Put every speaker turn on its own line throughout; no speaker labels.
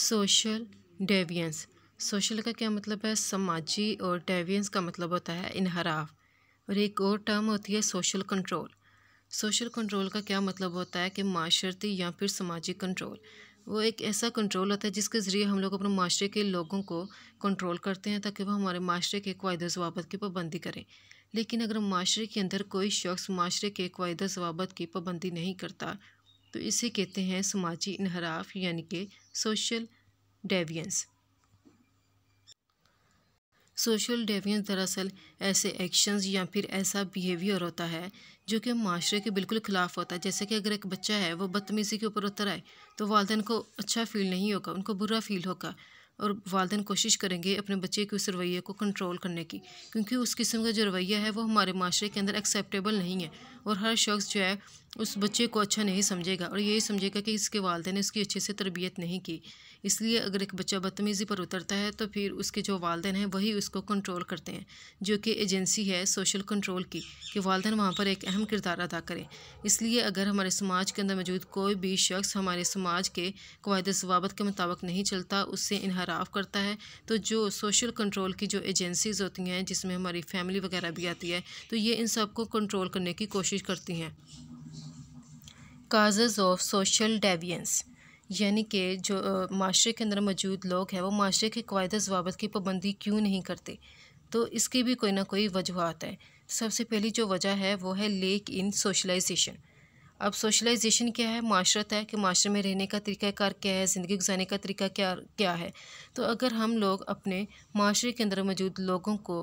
social deviance social का क्या मतलब है समाजी और डेवियंस का मतलब होता है इनहराफ और एक और टर्म होती है सोशल कंट्रोल सोशल कंट्रोल का क्या मतलब होता है कि माशरती या फिर समाजी कंट्रोल वो एक ऐसा कंट्रोल होता है जिसके ज़रिए हम लोग अपने माशरे के लोगों को कंट्रोल करते हैं ताकि वह हमारे माशरे के कायदे जवाबत की पाबंदी करें लेकिन अगर माशरे के अंदर कोई शख्स माशरे के कायदे जवाबत की पाबंदी नहीं करता तो इसे कहते हैं समाजी इनहराफ यानी कि सोशल डेवियंस सोशल डेवियंस दरअसल ऐसे एक्शंस या फिर ऐसा बिहेवियर होता है जो कि माशरे के बिल्कुल ख़िलाफ़ होता है जैसे कि अगर एक बच्चा है वो बदतमीज़ी के ऊपर उतर आए तो वालदेन को अच्छा फील नहीं होगा उनको बुरा फील होगा और वालदे कोशिश करेंगे अपने बच्चे के उस रवैये को कंट्रोल करने की क्योंकि उस किस्म का जो रवैया है वो हमारे माशरे के अंदर एक्सेप्टेबल नहीं है और हर शख्स जो है उस बच्चे को अच्छा नहीं समझेगा और यही समझेगा कि इसके वालदे ने उसकी अच्छे से तरबियत नहीं की इसलिए अगर एक बच्चा बदतमीज़ी पर उतरता है तो फिर उसके जो वालदेन हैं वही उसको कंट्रोल करते हैं जो कि एजेंसी है सोशल कंट्रोल की कि वालदेन वहाँ पर एक अहम किरदार अदा करें इसलिए अगर हमारे समाज के अंदर मौजूद कोई भी शख्स हमारे समाज के कवायद जवाबत के मुताबिक नहीं चलता उससे इनहराफ करता है तो जो सोशल कंट्रोल की जो एजेंसीज़ होती हैं जिसमें हमारी फैमिली वगैरह भी आती है तो ये इन सब को कंट्रोल करने की कोशिश करती हैं काजेज़ ऑफ सोशल डेवियंस यानी कि जो माशरे के अंदर मौजूद लोग हैं वो माशरे के कवायद जवाबत की पाबंदी क्यों नहीं करते तो इसकी भी कोई ना कोई वजूहत है सबसे पहली जो वजह है वो है लेक इन सोशलाइजेशन अब सोशलाइजेशन क्या है माशरत है कि माशरे में रहने का तरीक़ाकार क्या है ज़िंदगी गुजारने का तरीका क्या क्या है तो अगर हम लोग अपने माशरे के अंदर मौजूद लोगों को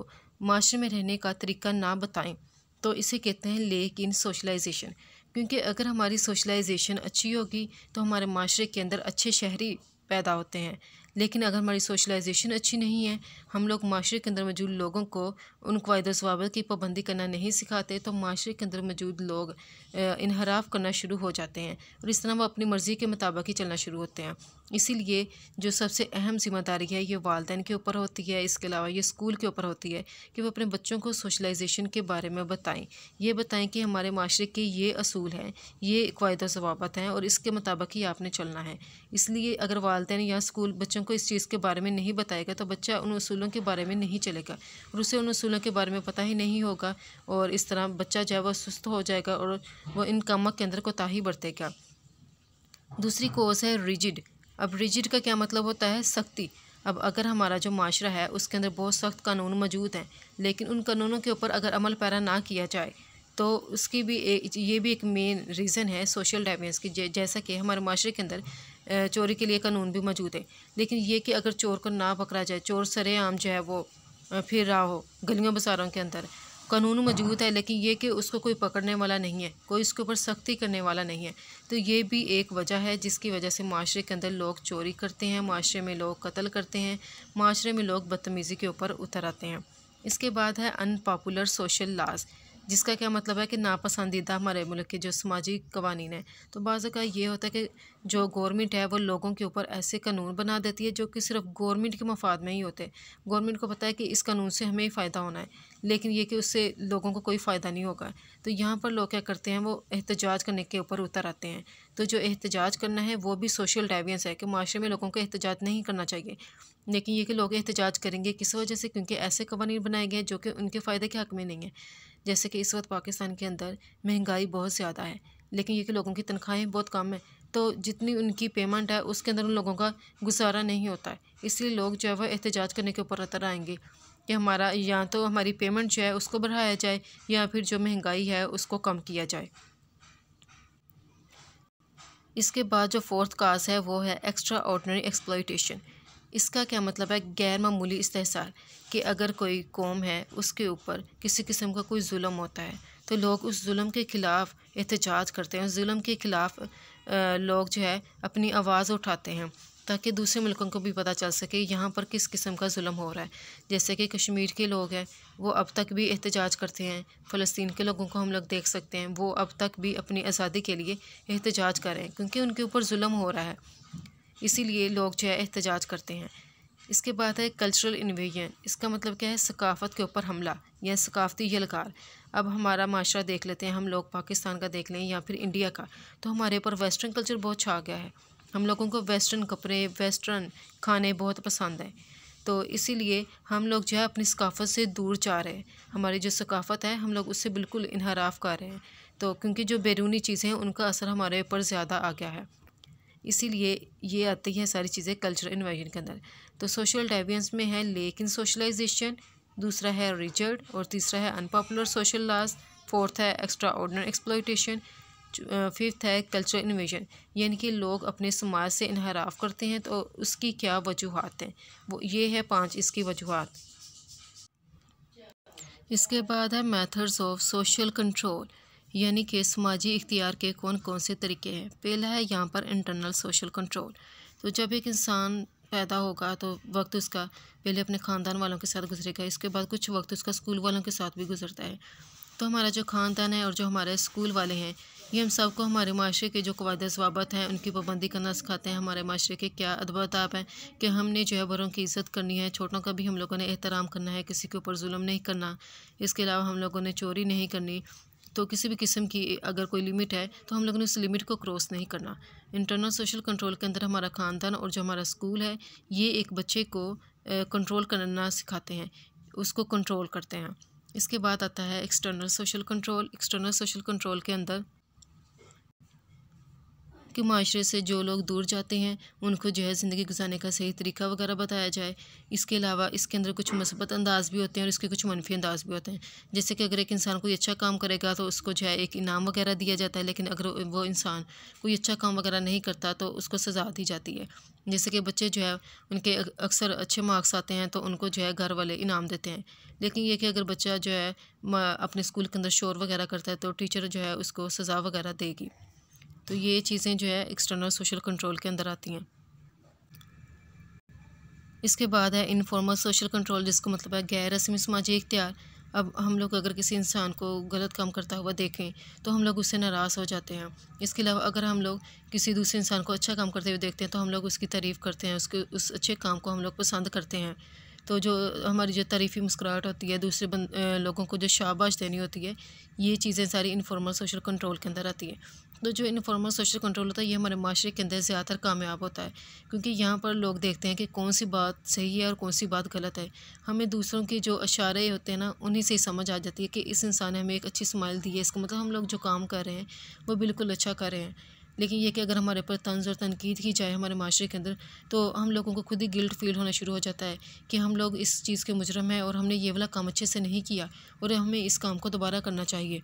माशरे में रहने का तरीका ना बताएं तो इसे कहते हैं लेक इन सोशलाइजेशन क्योंकि अगर हमारी सोशलाइजेशन अच्छी होगी तो हमारे माशरे के अंदर अच्छे शहरी पैदा होते हैं लेकिन अगर हमारी सोशलाइजेशन अच्छी नहीं है हम लोग माशरे के अंदर मौजूद लोगों को उन कवायद सवाबत की पाबंदी करना नहीं सिखाते तो माशरे के अंदर मौजूद लोग इनहराफ करना शुरू हो जाते हैं और इस तरह वो अपनी मर्ज़ी के मुताबिक ही चलना शुरू होते हैं इसीलिए जो सबसे अहम जिम्मेदारी है ये वालदेन के ऊपर होती है इसके अलावा ये स्कूल के ऊपर होती है कि वो अपने बच्चों को सोशलाइजेशन के बारे में बताएं ये बताएं कि हमारे माशरे के ये असूल हैं ये कवायद सवाबत हैं और इसके मुताबिक ही आपने चलना है इसलिए अगर वालदेन या स्कूल बच्चों को इस चीज़ के बारे में नहीं बताएगा तो बच्चा उन असूलों के बारे में नहीं चलेगा और उसे उन असूलों के बारे में पता ही नहीं होगा और इस तरह बच्चा जो है वह सुस्त हो जाएगा और वह इन कामों के अंदर कोताही बरतेगा दूसरी कोर्स है रिजिड अब रिजिड का क्या मतलब होता है सख्ती अब अगर हमारा जो माशरा है उसके अंदर बहुत सख्त कानून मौजूद हैं लेकिन उन कानूनों के ऊपर अगर अमल पैरा ना किया जाए तो उसकी भी ए, ये भी एक मेन रीज़न है सोशल डाइवेंस की जैसा कि हमारे माशरे के अंदर चोरी के लिए कानून भी मौजूद है लेकिन ये कि अगर चोर को ना पकड़ा जाए चोर सरेआम जो है वो फिर रहा हो गलियों बसारों के अंदर कानून मौजूद है लेकिन ये कि उसको कोई पकड़ने वाला नहीं है कोई उसके ऊपर सख्ती करने वाला नहीं है तो ये भी एक वजह है जिसकी वजह से माशरे के अंदर लोग चोरी करते हैं माशरे में लोग कत्ल करते हैं माशरे में लोग बदतमीज़ी के ऊपर उतर आते हैं इसके बाद है अनपॉपुलर सोशल लाज जिसका क्या मतलब है कि नापसंदीदा हमारे मुल्क के जो समाजी कवानीन है तो बाज़ का ये होता है कि जो गवर्नमेंट है वो लोगों के ऊपर ऐसे कानून बना देती है जो कि सिर्फ गवर्नमेंट के मफाद में ही होते हैं गवर्नमेंट को पता है कि इस कानून से हमें फ़ायदा होना है लेकिन ये कि उससे लोगों को कोई फ़ायदा नहीं होगा तो यहाँ पर लोग क्या करते हैं वो एहतजाज करने के ऊपर उतर आते हैं तो जो एहतजाज करना है वो भी सोशल डाइवियंस है कि माशरे में लोगों को एहतजाज नहीं करना चाहिए लेकिन ये कि लोग एहतजाज करेंगे किस वजह से क्योंकि ऐसे कवानी बनाए गए हैं जो कि उनके फ़ायदे के हक़ में नहीं है जैसे कि इस वक्त पाकिस्तान के अंदर महंगाई बहुत ज़्यादा है लेकिन ये कि लोगों की तनख्वाहें बहुत कम है तो जितनी उनकी पेमेंट है उसके अंदर उन लोगों का गुजारा नहीं होता है इसलिए लोग जो है वह एहतजाज करने के ऊपर उतर आएंगे कि हमारा या तो हमारी पेमेंट जो है उसको बढ़ाया जाए या फिर जो महंगाई है उसको कम किया जाए इसके बाद जो फोर्थ काज है वो है एक्स्ट्रा ऑर्डनरी एक्सप्लाइटेशन इसका क्या मतलब है गैर मामूली इस्तेसार कि अगर कोई कौम है उसके ऊपर किसी किस्म का कोई जुल्म होता है तो लोग उस जुल्म के ख़िलाफ़ एहतजाज करते हैं जुल्म के ख़िलाफ़ लोग जो है अपनी आवाज़ उठाते हैं ताकि दूसरे मुल्कों को भी पता चल सके यहाँ पर किस किस्म का जुल्म हो रहा है जैसे कि कश्मीर के लोग हैं वो अब तक भी एहतजाज करते हैं फ़लस्तीन के लोगों को हम लोग देख सकते हैं वो अब तक भी अपनी आज़ादी के लिए एहतजाज करें क्योंकि उनके ऊपर जुल्म हो रहा है इसीलिए लोग जो है एहतजाज करते हैं इसके बाद है कल्चरल इन्वेजन इसका मतलब क्या है सकाफ़त के ऊपर हमला या सकाफ़ती यलकार अब हमारा माशरा देख लेते हैं हम लोग पाकिस्तान का देख लें या फिर इंडिया का तो हमारे ऊपर वेस्टर्न कल्चर बहुत छा गया है हम लोगों को वेस्टर्न कपड़े वेस्टर्न खाने बहुत पसंद हैं तो इसीलिए हम लोग जो है अपनी सकाफत से दूर जा रहे हैं हमारी जो सकाफत है हम लोग उससे बिल्कुल इनहराफ कर रहे हैं तो क्योंकि जो बैरूनी चीज़ें हैं उनका असर हमारे ऊपर ज़्यादा आ गया है इसीलिए ये आती है सारी चीज़ें कल्चरल इन्वाजन के अंदर तो सोशल डेवियंस में है लेकिन सोशलाइजेशन दूसरा है रिजर्ड और तीसरा है अनपॉपुलर सोशल लाज फोर्थ है एक्स्ट्रा ऑर्डनर एक्सप्लोइटेशन फिफ्थ है कल्चरल इन्वेजन यानी कि लोग अपने समाज से इनहराफ करते हैं तो उसकी क्या वजूहत हैं वो ये है पाँच इसकी वजूहत इसके बाद है मेथड्स ऑफ सोशल कंट्रोल यानी कि समाजी इख्तियार के कौन कौन से तरीके हैं पहला है यहाँ पर इंटरनल सोशल कंट्रोल तो जब एक इंसान पैदा होगा तो वक्त उसका पहले अपने ख़ानदान वालों के साथ गुजरेगा इसके बाद कुछ वक्त उसका स्कूल वालों के साथ भी गुजरता है तो हमारा जो ख़ानदान है और जो हमारे स्कूल वाले हैं ये हम सबको हमारे माशरे के जो कवायद स्वाबत हैं उनकी पाबंदी करना सिखाते हैं हमारे माशरे के क्या अदाब हैं कि हमने जो है बड़ों की इज़्ज़त करनी है छोटों का भी हम लोगों ने एहतराम करना है किसी के ऊपर जुल्म नहीं करना इसके अलावा हम लोगों ने चोरी नहीं करनी तो किसी भी किस्म की अगर कोई लिमिट है तो हम लोगों ने उस लिमिट को क्रॉस नहीं करना इंटरनल सोशल कंट्रोल के अंदर हमारा ख़ानदान और जो हमारा स्कूल है ये एक बच्चे को कंट्रोल करना सिखाते हैं उसको कंट्रोल करते हैं इसके बाद आता है external social control external social control के अंदर कि माशरे से जो लोग दूर जाते हैं उनको जो है ज़िंदगी गुजारने का सही तरीका वगैरह बताया जाए इसके अलावा इसके अंदर कुछ मस्बत अंदाज भी होते हैं और इसके कुछ मनफी अंदाज भी होते हैं जैसे कि अगर एक इंसान कोई अच्छा काम करेगा तो उसको जो है एक इनाम वगैरह दिया जाता है लेकिन अगर वो इंसान कोई अच्छा काम वगैरह नहीं करता तो उसको सज़ा दी जाती है जैसे कि बच्चे जो है उनके अक्सर अच्छे मार्क्स आते हैं तो उनको जो है घर वाले इनाम देते हैं लेकिन ये कि अगर बच्चा जो है अपने स्कूल के अंदर शोर वगैरह करता है तो टीचर जो है उसको सज़ा वगैरह देगी तो ये चीज़ें जो है एक्सटर्नल सोशल कंट्रोल के अंदर आती हैं इसके बाद है इनफॉर्मल सोशल कंट्रोल जिसको मतलब है गैर रस्मी समाजी इख्तियार अब हम लोग अगर किसी इंसान को गलत काम करता हुआ देखें तो हम लोग उससे नाराज़ हो जाते हैं इसके अलावा अगर हम लोग किसी दूसरे इंसान को अच्छा काम करते हुए देखते हैं तो हम लोग उसकी तारीफ़ करते हैं उसके उस अच्छे काम को हम लोग पसंद करते हैं तो जो हमारी जो तारीफ़ी मुस्कुराहट होती है दूसरे बंद लोगों को जो शाबाश देनी होती है ये चीज़ें सारी इनफॉर्मल सोशल कंट्रोल के अंदर आती है तो जो इनफॉर्मल सोशल कंट्रोल होता है ये हमारे माशरे के अंदर ज़्यादातर कामयाब होता है क्योंकि यहाँ पर लोग देखते हैं कि कौन सी बात सही है और कौन सी बात गलत है हमें दूसरों के जो इशारे होते हैं ना उन्हीं से ही समझ आ जाती है कि इस इंसान ने हमें एक अच्छी स्माइल दी है इसका मतलब हम लोग जो काम कर रहे हैं वो बिल्कुल अच्छा कर रहे हैं लेकिन यह कि अगर हमारे ऊपर तंज और तनकीद की जाए हमारे माशरे के अंदर तो हम लोगों को खुद ही गिल्ट फील होना शुरू हो जाता है कि हम लोग इस चीज़ के मुजरम हैं और हमने ये वाला काम अच्छे से नहीं किया और हमें इस काम को दोबारा करना चाहिए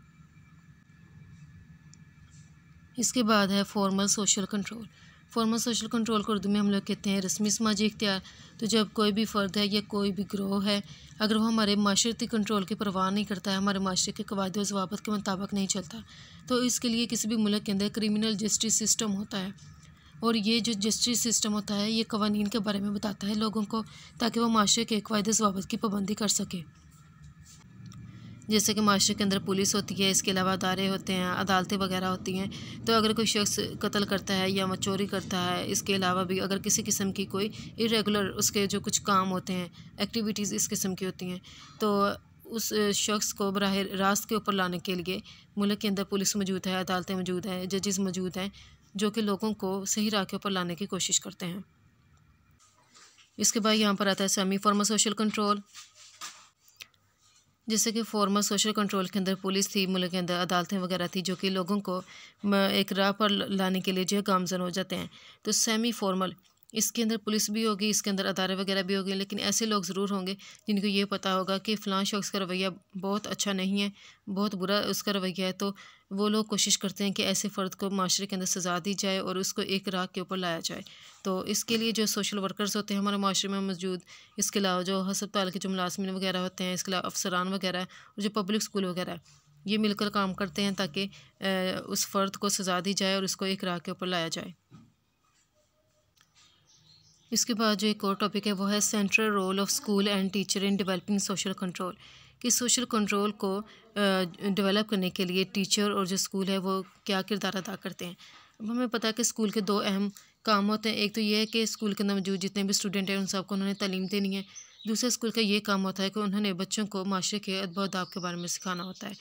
इसके बाद है formal social control formal social control को उर्दू में हम लोग कहते हैं रस्मी समाजी इख्तियार तो जब कोई भी फ़र्द है या कोई भी ग्रोह है अगर वो हमारे माशरती कंट्रोल की परवाह नहीं करता है हमारे माशरे के कवायद और जवाबत के मुताबिक नहीं चलता तो इसके लिए किसी भी मुल्क के अंदर क्रिमिनल जस्टिस सिस्टम होता है और ये जो जस्टिस सिस्टम होता है ये कवानीन के बारे में बताता है लोगों को ताकि वो माशरे के कवायद जवाबत की पाबंदी कर सके जैसे कि माशरे के अंदर पुलिस होती है इसके अलावा अदारे होते हैं अदालतें वगैरह होती हैं तो अगर कोई शख्स कत्ल करता है या चोरी करता है इसके अलावा भी अगर किसी किस्म की कोई इरेगुलर उसके जो कुछ काम होते हैं एक्टिविटीज़ इस किस्म की होती हैं तो उस शख्स को बरह रास्त के ऊपर लाने के लिए मुल्क के अंदर पुलिस मौजूद है अदालतें मौजूद हैं जजेस मौजूद हैं जो कि लोगों को सही राह के ऊपर लाने की कोशिश करते हैं इसके बाद यहाँ पर आता है सेमी फॉर्मा सोशल कंट्रोल जैसे कि फॉर्मल सोशल कंट्रोल के अंदर पुलिस थी मुल्क के अंदर अदालतें वगैरह थी जो कि लोगों को एक राह पर लाने के लिए जो है गामजन हो जाते हैं तो सेमी फॉर्मल इसके अंदर पुलिस भी होगी इसके अंदर अदारे वगैरह भी होंगे लेकिन ऐसे लोग ज़रूर होंगे जिनको ये पता होगा कि फ़लाँ शख्स का रवैया बहुत अच्छा नहीं है बहुत बुरा उसका रवैया है तो वो लोग कोशिश करते हैं कि ऐसे फ़र्द को माशरे के अंदर सज़ा दी जाए और उसको एक राह के ऊपर लाया जाए तो इसके लिए जो सोशल वर्कर्स होते हैं हमारे माशरे में मौजूद इसके अलावा जो हस्पताल के जो मुलाजमिन वगैरह होते हैं इसके अलावा अफसरान वगैरह और जो पब्लिक स्कूल वगैरह ये मिलकर काम करते हैं ताकि उस फ़र्द को सज़ा दी जाए और उसको एक राह के ऊपर लाया जाए इसके बाद जो एक और टॉपिक है वो है central role of school and teacher in developing social control कि सोशल कंट्रोल को डेवलप करने के लिए टीचर और जो स्कूल है वो क्या किरदार अदा करते हैं अब हमें पता है कि स्कूल के दो अहम काम होते हैं एक तो ये है कि स्कूल के अंदर मौजूद जितने भी स्टूडेंट हैं उन सबको उन्होंने तलीम देनी है दूसरा स्कूल का ये काम होता है कि उन्होंने बच्चों को माशरे के अदबा अदाब के बारे में सिखाना होता है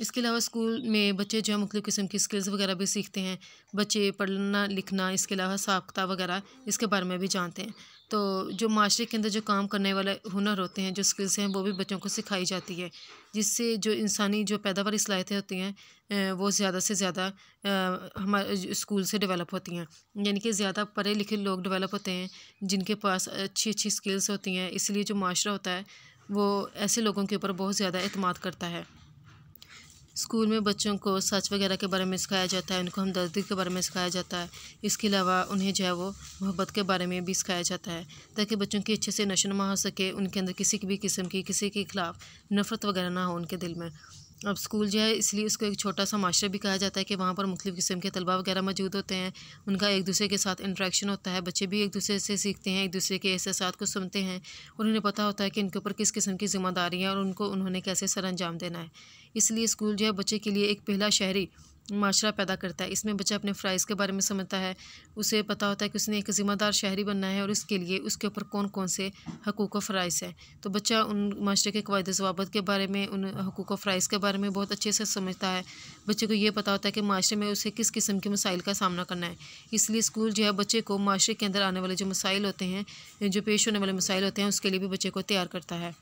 इसके अलावा स्कूल में बच्चे जो है मुख्तु किस्म की स्किल्स वगैरह भी सीखते हैं बच्चे पढ़ना लिखना इसके अलावा साबता वगैरह इसके बारे में भी जानते हैं तो जो माशरे के अंदर जो काम करने वाले हुनर होते हैं जो स्किल्स हैं वो भी बच्चों को सिखाई जाती है जिससे जो इंसानी जो पैदावार सलाहतें होती हैं वो ज़्यादा से ज़्यादा हमारे स्कूल से डेवलप होती हैं यानी कि ज़्यादा पढ़े लिखे लोग डेवलप होते हैं जिनके पास अच्छी अच्छी स्किल्स होती हैं इसलिए जो माशरा होता है वो ऐसे लोगों के ऊपर बहुत ज़्यादा अतमाद करता है स्कूल में बच्चों को सच वगैरह के बारे में सिखाया जाता है उनको हमदर्दी के बारे में सिखाया जाता है इसके अलावा उन्हें जो है वो मोहब्बत के बारे में भी सिखाया जाता है ताकि बच्चों की अच्छे से नमा हो सके उनके अंदर किसी भी किस्म की किसी के ख़िलाफ़ नफ़रत वगैरह ना हो उनके दिल में अब स्कूल जो है इसलिए इसको एक छोटा सा माशरा भी कहा जाता है कि वहाँ पर मुख्तु किस्म के तलबा वगैरह मौजूद होते हैं उनका एक दूसरे के साथ इंट्रैक्शन होता है बच्चे भी एक दूसरे से सीखते हैं एक दूसरे के एहसास को सुनते हैं उन्हें पता होता है कि इनके ऊपर किस किस्म की जिम्मेदारी और उनको उन्होंने कैसे सर अंजाम देना है इसलिए स्कूल जो है बच्चे के लिए एक पहला शहरी माशरा पैदा करता है इसमें बच्चा अपने फ़्राइज़ के बारे में समझता है उसे पता होता है कि उसने एक ज़िम्मेदार शहरी बनना है और इसके लिए उसके ऊपर कौन कौन से हकूक़ फ़राइज़ हैं तो बच्चा उन माशरे के कवायद जवाबत के बारे में उन हकूक़ फ़राइज़ के बारे में बहुत अच्छे से समझता है बच्चे को ये पता होता है कि माशरे में उसे किस किस्म के मसाइल का सामना करना है इसलिए स्कूल जो है बच्चे को माशरे के अंदर आने वाले जो मसाइल होते हैं जो पेश होने वाले मसाइल होते हैं उसके लिए भी बच्चे को तैयार करता है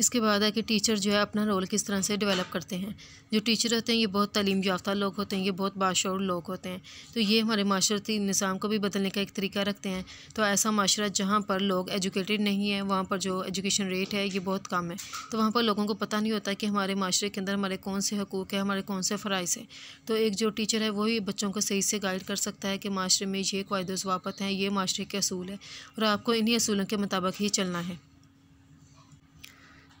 इसके बाद है कि टीचर जो है अपना रोल किस तरह से डेवलप करते हैं जो टीचर होते हैं ये बहुत तलीम याफ्ता लोग होते हैं ये बहुत बाशर लोग होते हैं तो ये हमारे माशरती निज़ाम को भी बदलने का एक तरीका रखते हैं तो ऐसा माशरा जहाँ पर लोग एजुकेटेड नहीं है वहाँ पर जो एजुकेशन रेट है ये बहुत कम है तो वहाँ पर लोगों को पता नहीं होता कि हमारे माशरे के अंदर हमारे कौन से हकूक़ है हमारे कौन से फ़राइज़ हैं तो एक जो टीचर है वही बच्चों को सही से गाइड कर सकता है कि माशरे में ये कायदे वापत हैं ये माशरे के असूल है और आपको इन्हीं असूलों के मुताबिक ही चलना है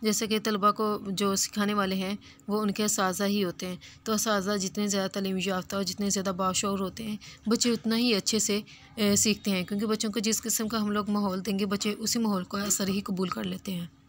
जैसे कि तलबा को जो सिखाने वाले हैं वो उनके इस ही होते हैं तो असाजा जितने ज़्यादा तलीम याफ्ता और जितने ज़्यादा बाशोर होते हैं बच्चे उतना ही अच्छे से सीखते हैं क्योंकि बच्चों को जिस किस्म का हम लोग माहौल देंगे बच्चे उसी माहौल को असर ही कबूल कर लेते हैं